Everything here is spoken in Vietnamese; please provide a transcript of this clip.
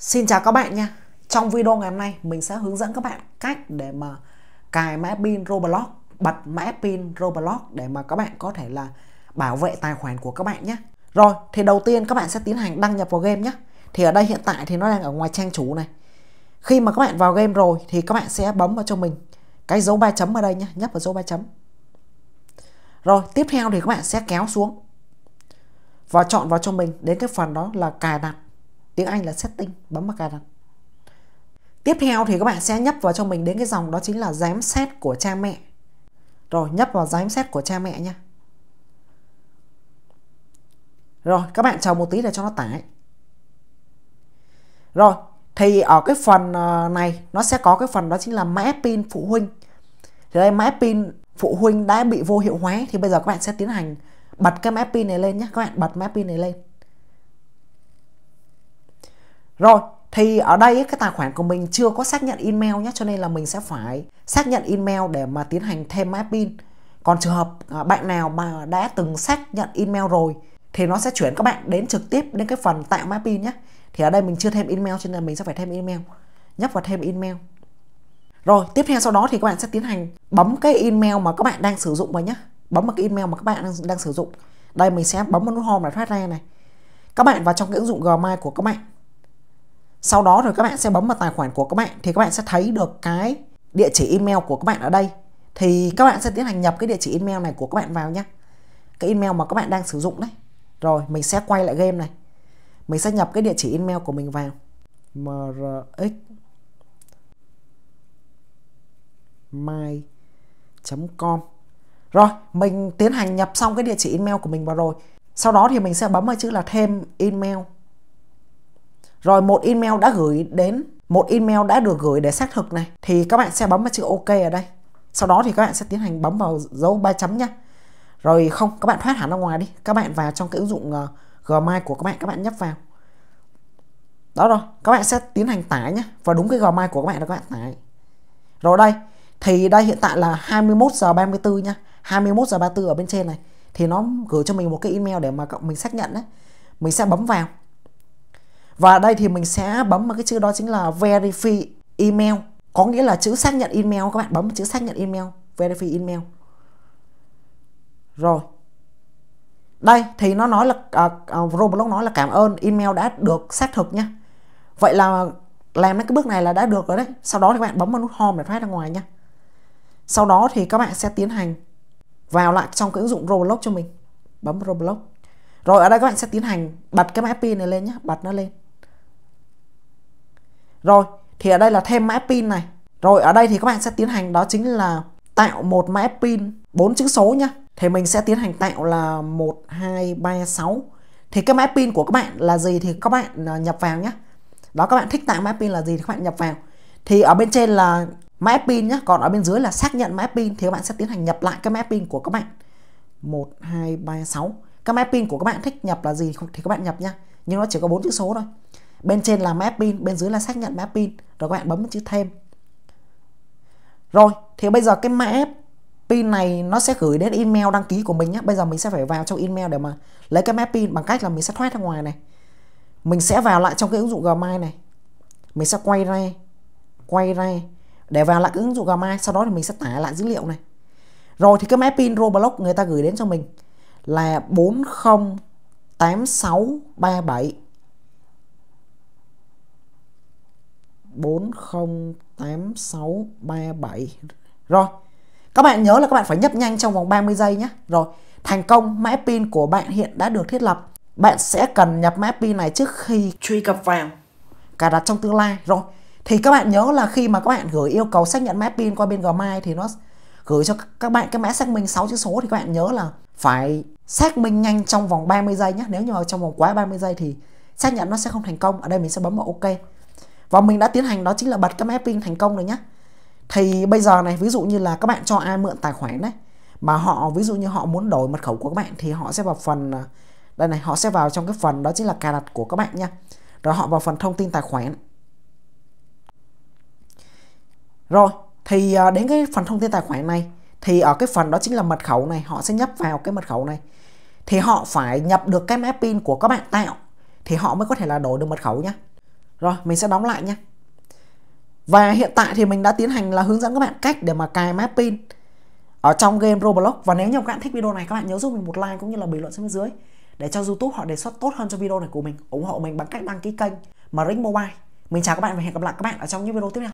Xin chào các bạn nha Trong video ngày hôm nay mình sẽ hướng dẫn các bạn cách để mà cài mã pin Roblox Bật mã pin Roblox để mà các bạn có thể là bảo vệ tài khoản của các bạn nhé Rồi thì đầu tiên các bạn sẽ tiến hành đăng nhập vào game nhé Thì ở đây hiện tại thì nó đang ở ngoài trang chủ này Khi mà các bạn vào game rồi thì các bạn sẽ bấm vào cho mình Cái dấu ba chấm ở đây nhé, nhấp vào dấu ba chấm Rồi tiếp theo thì các bạn sẽ kéo xuống Và chọn vào cho mình đến cái phần đó là cài đặt tiếng Anh là setting bấm vào cài đặt tiếp theo thì các bạn sẽ nhấp vào cho mình đến cái dòng đó chính là giám xét của cha mẹ rồi nhấp vào giám xét của cha mẹ nha rồi các bạn chờ một tí để cho nó tải rồi thì ở cái phần ờ, này nó sẽ có cái phần đó chính là mã pin phụ huynh thì đây mã pin phụ huynh đã bị vô hiệu hóa thì bây giờ các bạn sẽ tiến hành bật cái mã pin này lên nhé các bạn bật mã pin này lên rồi, thì ở đây cái tài khoản của mình chưa có xác nhận email nhé cho nên là mình sẽ phải xác nhận email để mà tiến hành thêm mã pin còn trường hợp à, bạn nào mà đã từng xác nhận email rồi thì nó sẽ chuyển các bạn đến trực tiếp đến cái phần tạo mã pin nhé thì ở đây mình chưa thêm email cho nên mình sẽ phải thêm email nhấp vào thêm email rồi tiếp theo sau đó thì các bạn sẽ tiến hành bấm cái email mà các bạn đang sử dụng vào nhé bấm vào cái email mà các bạn đang, đang sử dụng đây mình sẽ bấm vào nút home để thoát ra này các bạn vào trong cái ứng dụng Gmail của các bạn sau đó rồi các bạn sẽ bấm vào tài khoản của các bạn thì các bạn sẽ thấy được cái địa chỉ email của các bạn ở đây thì các bạn sẽ tiến hành nhập cái địa chỉ email này của các bạn vào nhé cái email mà các bạn đang sử dụng đấy rồi mình sẽ quay lại game này mình sẽ nhập cái địa chỉ email của mình vào mrx my com rồi mình tiến hành nhập xong cái địa chỉ email của mình vào rồi sau đó thì mình sẽ bấm vào chữ là thêm email rồi một email đã gửi đến một email đã được gửi để xác thực này thì các bạn sẽ bấm vào chữ ok ở đây sau đó thì các bạn sẽ tiến hành bấm vào dấu ba chấm nhá rồi không các bạn thoát hẳn ra ngoài đi các bạn vào trong cái ứng dụng ờ, Gmail của các bạn các bạn nhấp vào đó rồi các bạn sẽ tiến hành tải nhé và đúng cái Gmail của các bạn là các bạn tải rồi đây thì đây hiện tại là 21 giờ 34 nhá 21 giờ 34 ở bên trên này thì nó gửi cho mình một cái email để mà mình xác nhận đấy mình sẽ bấm vào và đây thì mình sẽ bấm vào cái chữ đó chính là verify email có nghĩa là chữ xác nhận email các bạn bấm chữ xác nhận email verify email rồi đây thì nó nói là à, à, Roblox nói là cảm ơn email đã được xác thực nhé vậy là làm cái bước này là đã được rồi đấy sau đó thì các bạn bấm vào nút home để thoát ra ngoài nhá sau đó thì các bạn sẽ tiến hành vào lại trong cái ứng dụng Roblox cho mình bấm Roblox rồi ở đây các bạn sẽ tiến hành bật cái mã pin này lên nhá bật nó lên rồi, thì ở đây là thêm mã pin này. Rồi ở đây thì các bạn sẽ tiến hành đó chính là tạo một mã pin bốn chữ số nhá. Thì mình sẽ tiến hành tạo là 1236. Thì cái mã pin của các bạn là gì thì các bạn à, nhập vào nhá Đó các bạn thích tạo mã pin là gì thì các bạn nhập vào. Thì ở bên trên là mã pin nhé, còn ở bên dưới là xác nhận mã pin thì các bạn sẽ tiến hành nhập lại cái mã pin của các bạn. 1236. Cái mã pin của các bạn thích nhập là gì thì các bạn nhập nhá. Nhưng nó chỉ có bốn chữ số thôi bên trên là pin bên dưới là xác nhận pin rồi các bạn bấm chữ thêm rồi thì bây giờ cái mã pin này nó sẽ gửi đến email đăng ký của mình nhé bây giờ mình sẽ phải vào trong email để mà lấy cái mã pin bằng cách là mình sẽ thoát ra ngoài này mình sẽ vào lại trong cái ứng dụng Gmail này mình sẽ quay ra quay ra để vào lại cái ứng dụng Gmail sau đó thì mình sẽ tải lại dữ liệu này rồi thì cái mã pin Roblox người ta gửi đến cho mình là 408637 408637 Rồi Các bạn nhớ là các bạn phải nhấp nhanh trong vòng 30 giây nhé Rồi Thành công mã pin của bạn hiện đã được thiết lập Bạn sẽ cần nhập mã pin này trước khi truy cập vào Cài đặt trong tương lai Rồi Thì các bạn nhớ là khi mà các bạn gửi yêu cầu xác nhận mã pin qua bên Gmail Thì nó gửi cho các bạn cái mã xác minh 6 chữ số Thì các bạn nhớ là phải xác minh nhanh trong vòng 30 giây nhé Nếu như mà trong vòng quá 30 giây thì xác nhận nó sẽ không thành công ở đây mình sẽ bấm vào ok và mình đã tiến hành đó chính là bật cái mapping thành công rồi nhé thì bây giờ này ví dụ như là các bạn cho ai mượn tài khoản đấy mà họ ví dụ như họ muốn đổi mật khẩu của các bạn thì họ sẽ vào phần à, đây này họ sẽ vào trong cái phần đó chính là cài đặt của các bạn nha rồi họ vào phần thông tin tài khoản rồi thì à, đến cái phần thông tin tài khoản này thì ở cái phần đó chính là mật khẩu này họ sẽ nhấp vào cái mật khẩu này thì họ phải nhập được cái mã pin của các bạn tạo thì họ mới có thể là đổi được mật khẩu nhé rồi mình sẽ đóng lại nhé và hiện tại thì mình đã tiến hành là hướng dẫn các bạn cách để mà cài map pin ở trong game Roblox và nếu như các bạn thích video này các bạn nhớ giúp mình một like cũng như là bình luận xuống bên dưới để cho YouTube họ đề xuất tốt hơn cho video này của mình ủng hộ mình bằng cách đăng ký kênh mà Mobile mình chào các bạn và hẹn gặp lại các bạn ở trong những video tiếp theo